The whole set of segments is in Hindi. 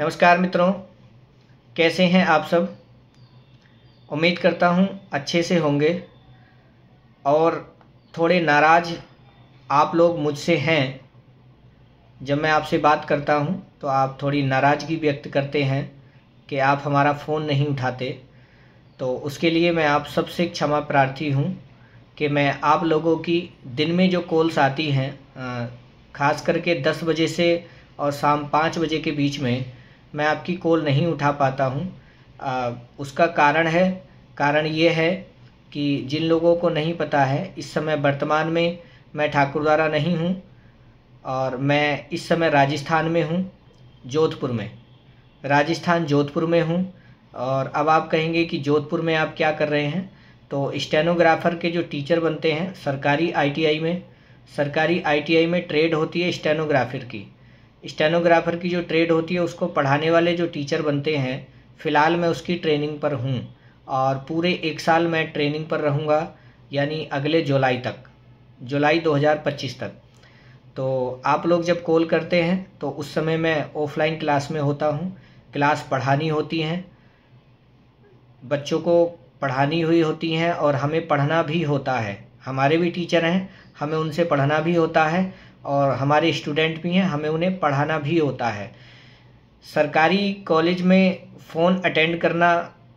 नमस्कार मित्रों कैसे हैं आप सब उम्मीद करता हूं अच्छे से होंगे और थोड़े नाराज़ आप लोग मुझसे हैं जब मैं आपसे बात करता हूं तो आप थोड़ी नाराज़गी व्यक्त करते हैं कि आप हमारा फ़ोन नहीं उठाते तो उसके लिए मैं आप सबसे क्षमा प्रार्थी हूं कि मैं आप लोगों की दिन में जो कॉल्स आती हैं ख़ास करके दस बजे से और शाम पाँच बजे के बीच में मैं आपकी कॉल नहीं उठा पाता हूँ उसका कारण है कारण ये है कि जिन लोगों को नहीं पता है इस समय वर्तमान में मैं ठाकुरद्वारा नहीं हूँ और मैं इस समय राजस्थान में हूँ जोधपुर में राजस्थान जोधपुर में हूँ और अब आप कहेंगे कि जोधपुर में आप क्या कर रहे हैं तो स्टेनोग्राफर के जो टीचर बनते हैं सरकारी आईटीआई में सरकारी आईटीआई में ट्रेड होती है स्टेनोग्राफर की स्टेनोग्राफर की जो ट्रेड होती है उसको पढ़ाने वाले जो टीचर बनते हैं फ़िलहाल मैं उसकी ट्रेनिंग पर हूँ और पूरे एक साल मैं ट्रेनिंग पर रहूँगा यानी अगले जुलाई तक जुलाई 2025 तक तो आप लोग जब कॉल करते हैं तो उस समय मैं ऑफलाइन क्लास में होता हूँ क्लास पढ़ानी होती हैं बच्चों को पढ़ानी हुई होती हैं और हमें पढ़ना भी होता है हमारे भी टीचर हैं हमें उनसे पढ़ना भी होता है और हमारे स्टूडेंट भी हैं हमें उन्हें पढ़ाना भी होता है सरकारी कॉलेज में फ़ोन अटेंड करना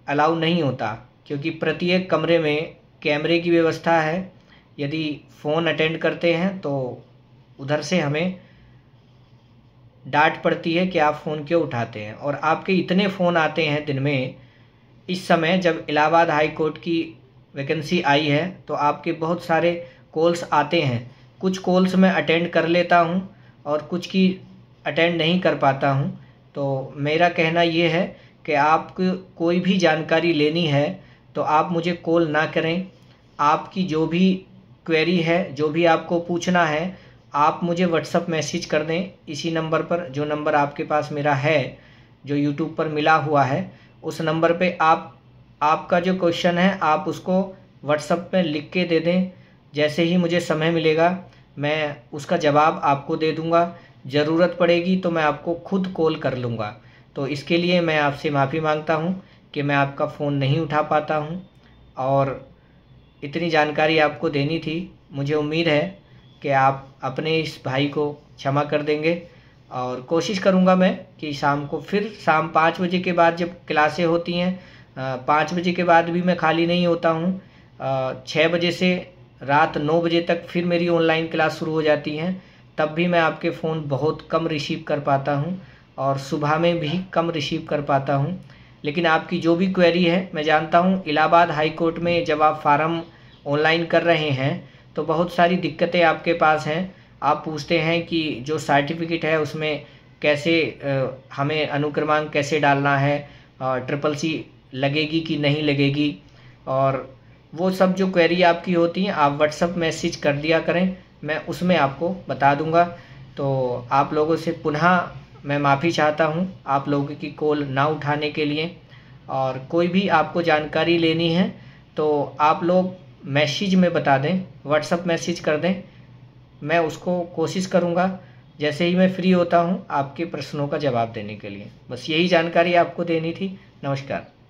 अलाउ नहीं होता क्योंकि प्रत्येक कमरे में कैमरे की व्यवस्था है यदि फ़ोन अटेंड करते हैं तो उधर से हमें डांट पड़ती है कि आप फ़ोन क्यों उठाते हैं और आपके इतने फ़ोन आते हैं दिन में इस समय जब इलाहाबाद हाई कोर्ट की वैकेंसी आई है तो आपके बहुत सारे कॉल्स आते हैं कुछ कॉल्स मैं अटेंड कर लेता हूँ और कुछ की अटेंड नहीं कर पाता हूँ तो मेरा कहना ये है कि आपको कोई भी जानकारी लेनी है तो आप मुझे कॉल ना करें आपकी जो भी क्वेरी है जो भी आपको पूछना है आप मुझे व्हाट्सअप मैसेज कर दें इसी नंबर पर जो नंबर आपके पास मेरा है जो यूट्यूब पर मिला हुआ है उस नंबर पे आप आपका जो क्वेश्चन है आप उसको व्हाट्सअप में लिख के दे दें जैसे ही मुझे समय मिलेगा मैं उसका जवाब आपको दे दूँगा ज़रूरत पड़ेगी तो मैं आपको खुद कॉल कर लूँगा तो इसके लिए मैं आपसे माफ़ी मांगता हूँ कि मैं आपका फ़ोन नहीं उठा पाता हूँ और इतनी जानकारी आपको देनी थी मुझे उम्मीद है कि आप अपने इस भाई को क्षमा कर देंगे और कोशिश करूँगा मैं कि शाम को फिर शाम पाँच बजे के बाद जब क्लासें होती हैं पाँच बजे के बाद भी मैं खाली नहीं होता हूँ छः बजे से रात नौ बजे तक फिर मेरी ऑनलाइन क्लास शुरू हो जाती है तब भी मैं आपके फ़ोन बहुत कम रिसीव कर पाता हूँ और सुबह में भी कम रिसीव कर पाता हूँ लेकिन आपकी जो भी क्वेरी है मैं जानता हूँ इलाहाबाद हाई कोर्ट में जब आप फार्म ऑनलाइन कर रहे हैं तो बहुत सारी दिक्कतें आपके पास हैं आप पूछते हैं कि जो सर्टिफिकेट है उसमें कैसे हमें अनुक्रमांक कैसे डालना है ट्रिपल सी लगेगी कि नहीं लगेगी और वो सब जो क्वेरी आपकी होती हैं आप व्हाट्सअप मैसेज कर दिया करें मैं उसमें आपको बता दूंगा तो आप लोगों से पुनः मैं माफ़ी चाहता हूं आप लोगों की कॉल ना उठाने के लिए और कोई भी आपको जानकारी लेनी है तो आप लोग मैसेज में बता दें व्हाट्सअप मैसेज कर दें मैं उसको कोशिश करूँगा जैसे ही मैं फ्री होता हूँ आपके प्रश्नों का जवाब देने के लिए बस यही जानकारी आपको देनी थी नमस्कार